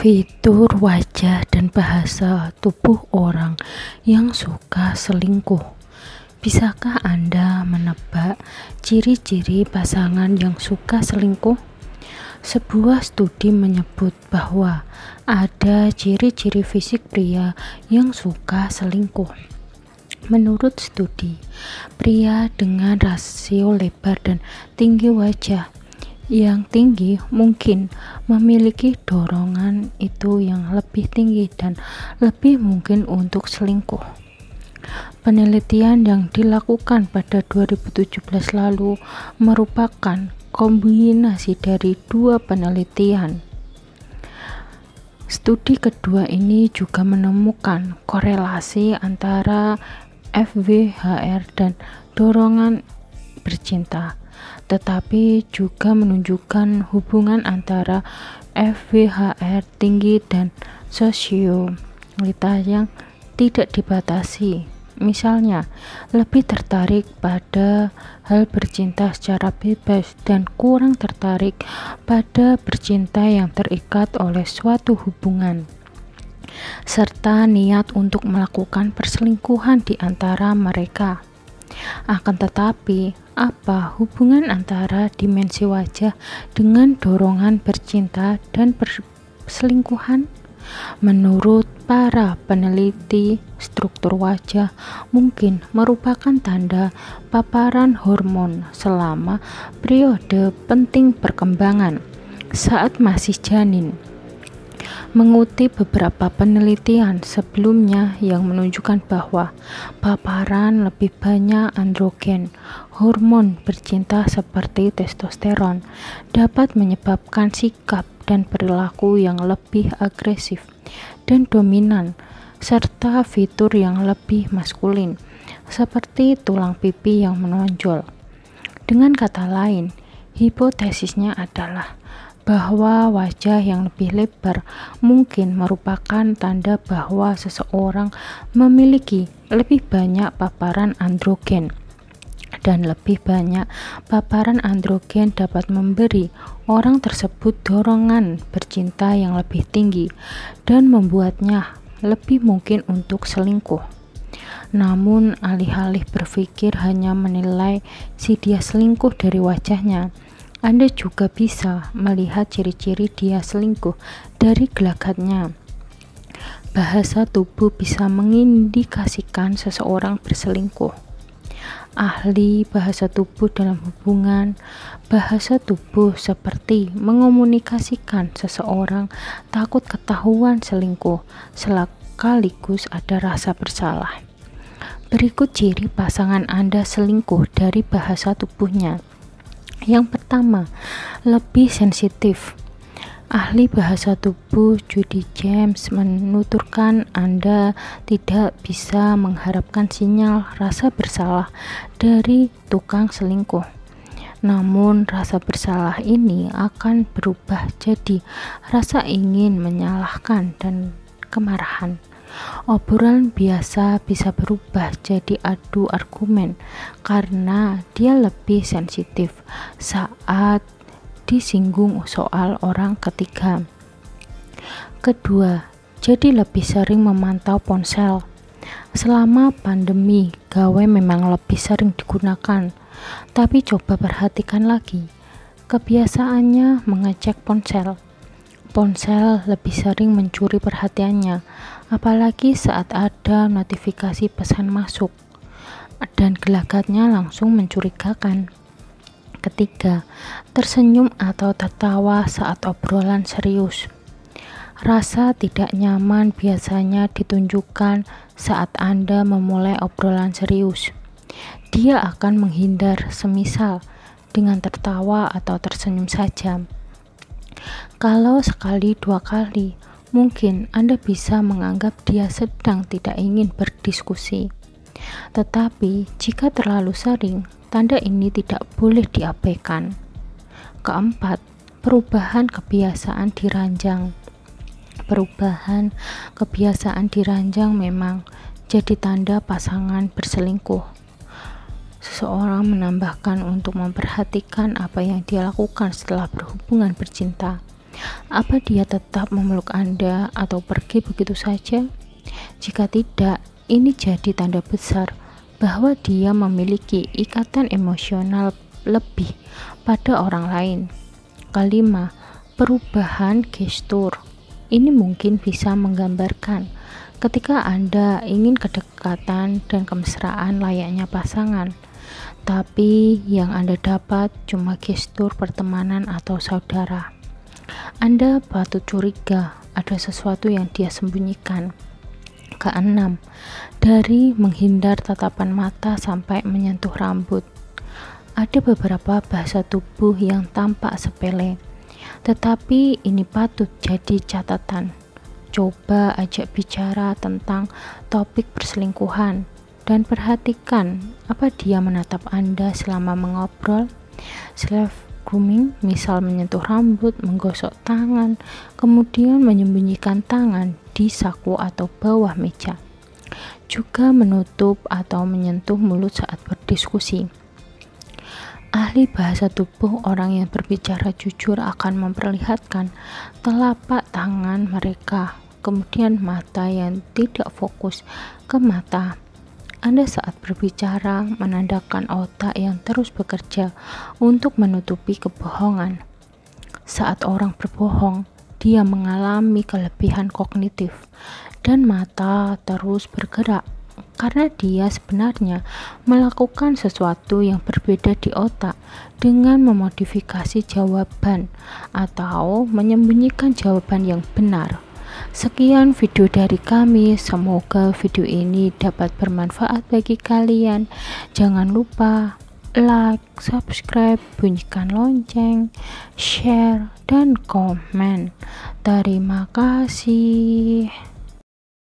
fitur wajah dan bahasa tubuh orang yang suka selingkuh. Bisakah Anda menebak ciri-ciri pasangan yang suka selingkuh? Sebuah studi menyebut bahwa ada ciri-ciri fisik pria yang suka selingkuh. Menurut studi, pria dengan rasio lebar dan tinggi wajah yang tinggi mungkin memiliki dorongan itu yang lebih tinggi dan lebih mungkin untuk selingkuh. Penelitian yang dilakukan pada 2017 lalu merupakan kombinasi dari dua penelitian. Studi kedua ini juga menemukan korelasi antara FWHR dan dorongan bercinta tetapi juga menunjukkan hubungan antara FVHR tinggi dan sosiolita yang tidak dibatasi. Misalnya, lebih tertarik pada hal bercinta secara bebas dan kurang tertarik pada bercinta yang terikat oleh suatu hubungan serta niat untuk melakukan perselingkuhan di antara mereka. Akan tetapi, apa hubungan antara dimensi wajah dengan dorongan bercinta dan perselingkuhan? Menurut para peneliti, struktur wajah mungkin merupakan tanda paparan hormon selama periode penting perkembangan saat masih janin mengutip beberapa penelitian sebelumnya yang menunjukkan bahwa paparan lebih banyak androgen, hormon bercinta seperti testosteron, dapat menyebabkan sikap dan perilaku yang lebih agresif dan dominan, serta fitur yang lebih maskulin, seperti tulang pipi yang menonjol. Dengan kata lain, hipotesisnya adalah bahwa wajah yang lebih lebar mungkin merupakan tanda bahwa seseorang memiliki lebih banyak paparan androgen dan lebih banyak paparan androgen dapat memberi orang tersebut dorongan bercinta yang lebih tinggi dan membuatnya lebih mungkin untuk selingkuh. Namun, alih-alih berpikir hanya menilai si dia selingkuh dari wajahnya, anda juga bisa melihat ciri-ciri dia selingkuh dari gelagatnya. Bahasa tubuh bisa mengindikasikan seseorang berselingkuh. Ahli bahasa tubuh dalam hubungan, bahasa tubuh seperti mengomunikasikan seseorang takut ketahuan selingkuh, sekaligus ada rasa bersalah. Berikut ciri pasangan Anda selingkuh dari bahasa tubuhnya. Yang pertama, lebih sensitif. Ahli bahasa tubuh Judy James menuturkan Anda tidak bisa mengharapkan sinyal rasa bersalah dari tukang selingkuh. Namun, rasa bersalah ini akan berubah jadi rasa ingin menyalahkan dan kemarahan. Obrolan biasa bisa berubah jadi adu argumen karena dia lebih sensitif saat disinggung soal orang ketiga. Kedua, jadi lebih sering memantau ponsel. Selama pandemi, gawai memang lebih sering digunakan, tapi coba perhatikan lagi. Kebiasaannya mengecek ponsel. Ponsel lebih sering mencuri perhatiannya, apalagi saat ada notifikasi pesan masuk dan gelagatnya langsung mencurigakan. Ketiga, tersenyum atau tertawa saat obrolan serius. Rasa tidak nyaman biasanya ditunjukkan saat Anda memulai obrolan serius. Dia akan menghindar, semisal dengan tertawa atau tersenyum saja. Kalau sekali dua kali, Mungkin Anda bisa menganggap dia sedang tidak ingin berdiskusi. Tetapi, jika terlalu sering, tanda ini tidak boleh diabaikan. Keempat, perubahan kebiasaan diranjang. Perubahan kebiasaan diranjang memang jadi tanda pasangan berselingkuh. Seseorang menambahkan untuk memperhatikan apa yang dia lakukan setelah berhubungan bercinta apa dia tetap memeluk Anda atau pergi begitu saja? Jika tidak, ini jadi tanda besar bahwa dia memiliki ikatan emosional lebih pada orang lain. Kelima, perubahan gestur. Ini mungkin bisa menggambarkan ketika Anda ingin kedekatan dan kemesraan layaknya pasangan tapi yang Anda dapat cuma gestur pertemanan atau saudara. Anda patut curiga ada sesuatu yang dia sembunyikan. Keenam, dari menghindar tatapan mata sampai menyentuh rambut. Ada beberapa bahasa tubuh yang tampak sepele, tetapi ini patut jadi catatan. Coba ajak bicara tentang topik perselingkuhan dan perhatikan apa dia menatap Anda selama mengobrol. Self grooming, misal menyentuh rambut, menggosok tangan, kemudian menyembunyikan tangan di saku atau bawah meja. Juga menutup atau menyentuh mulut saat berdiskusi. Ahli bahasa tubuh orang yang berbicara jujur akan memperlihatkan telapak tangan mereka, kemudian mata yang tidak fokus ke mata anda saat berbicara menandakan otak yang terus bekerja untuk menutupi kebohongan. Saat orang berbohong, dia mengalami kelebihan kognitif dan mata terus bergerak karena dia sebenarnya melakukan sesuatu yang berbeda di otak dengan memodifikasi jawaban atau menyembunyikan jawaban yang benar. Sekian video dari kami. Semoga video ini dapat bermanfaat bagi kalian. Jangan lupa like, subscribe, bunyikan lonceng, share, dan komen. Terima kasih.